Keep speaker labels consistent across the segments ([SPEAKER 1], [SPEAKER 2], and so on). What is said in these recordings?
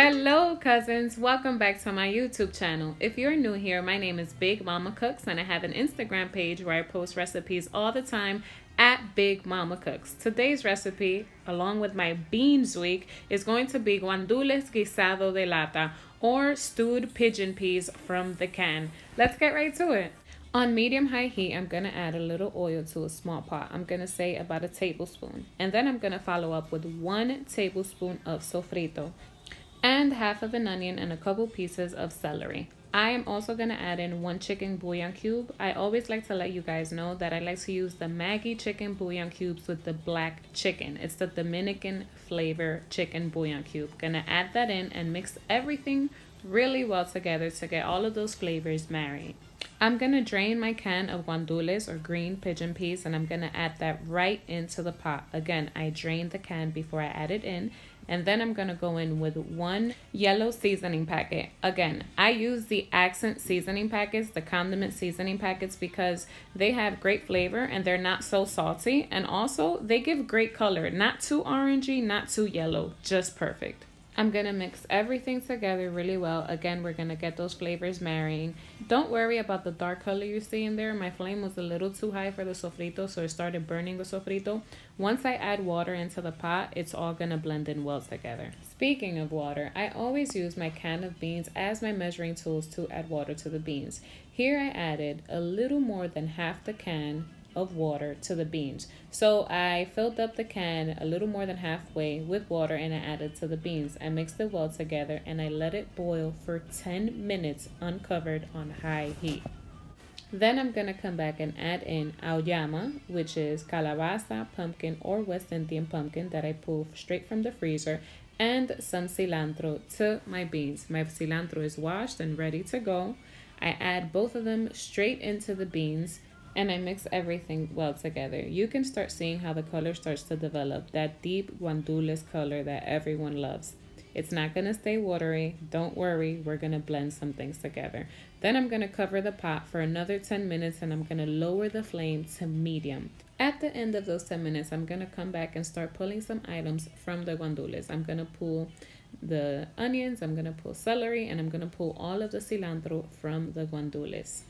[SPEAKER 1] Hello, cousins. Welcome back to my YouTube channel. If you're new here, my name is Big Mama Cooks, and I have an Instagram page where I post recipes all the time at Big Mama Cooks. Today's recipe, along with my beans week, is going to be guandules guisado de lata, or stewed pigeon peas from the can. Let's get right to it. On medium high heat, I'm going to add a little oil to a small pot. I'm going to say about a tablespoon. And then I'm going to follow up with one tablespoon of sofrito and half of an onion and a couple pieces of celery. I am also going to add in one chicken bouillon cube. I always like to let you guys know that I like to use the Maggie chicken bouillon cubes with the black chicken. It's the Dominican flavor chicken bouillon cube. Gonna add that in and mix everything really well together to get all of those flavors married. I'm gonna drain my can of guandules or green pigeon peas and I'm gonna add that right into the pot. Again, I drained the can before I add it in and then I'm going to go in with one yellow seasoning packet. Again, I use the Accent seasoning packets, the condiment seasoning packets, because they have great flavor and they're not so salty. And also, they give great color. Not too orangey, not too yellow. Just perfect. I'm gonna mix everything together really well. Again, we're gonna get those flavors marrying. Don't worry about the dark color you see in there. My flame was a little too high for the sofrito, so it started burning the sofrito. Once I add water into the pot, it's all gonna blend in well together. Speaking of water, I always use my can of beans as my measuring tools to add water to the beans. Here I added a little more than half the can of water to the beans. So I filled up the can a little more than halfway with water and I added to the beans. I mixed it well together and I let it boil for 10 minutes uncovered on high heat. Then I'm going to come back and add in aoyama, which is calabaza, pumpkin, or West Indian pumpkin that I pulled straight from the freezer, and some cilantro to my beans. My cilantro is washed and ready to go. I add both of them straight into the beans and I mix everything well together. You can start seeing how the color starts to develop, that deep guandules color that everyone loves. It's not gonna stay watery, don't worry, we're gonna blend some things together. Then I'm gonna cover the pot for another 10 minutes and I'm gonna lower the flame to medium. At the end of those 10 minutes, I'm gonna come back and start pulling some items from the guandules. I'm gonna pull the onions, I'm gonna pull celery, and I'm gonna pull all of the cilantro from the guandules.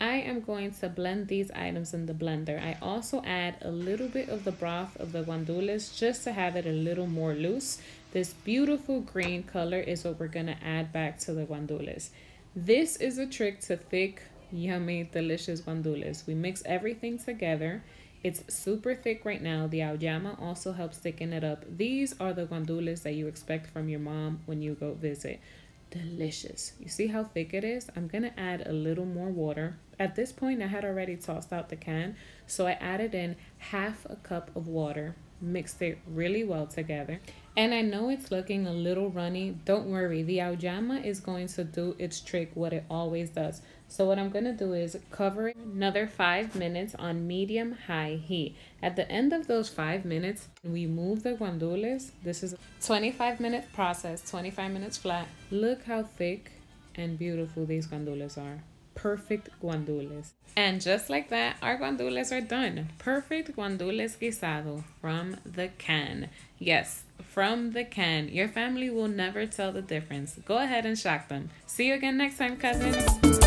[SPEAKER 1] I am going to blend these items in the blender. I also add a little bit of the broth of the guandules just to have it a little more loose. This beautiful green color is what we're gonna add back to the guandules. This is a trick to thick, yummy, delicious guandules. We mix everything together. It's super thick right now. The aoyama also helps thicken it up. These are the guandules that you expect from your mom when you go visit delicious. You see how thick it is? I'm gonna add a little more water. At this point, I had already tossed out the can, so I added in half a cup of water, mixed it really well together. And I know it's looking a little runny. Don't worry, the aljama is going to do its trick, what it always does. So what I'm going to do is cover another five minutes on medium high heat. At the end of those five minutes, we move the guandules. This is a 25 minute process, 25 minutes flat. Look how thick and beautiful these guandules are. Perfect guandules. And just like that, our guandules are done. Perfect guandules guisado from the can. Yes, from the can. Your family will never tell the difference. Go ahead and shock them. See you again next time, cousins.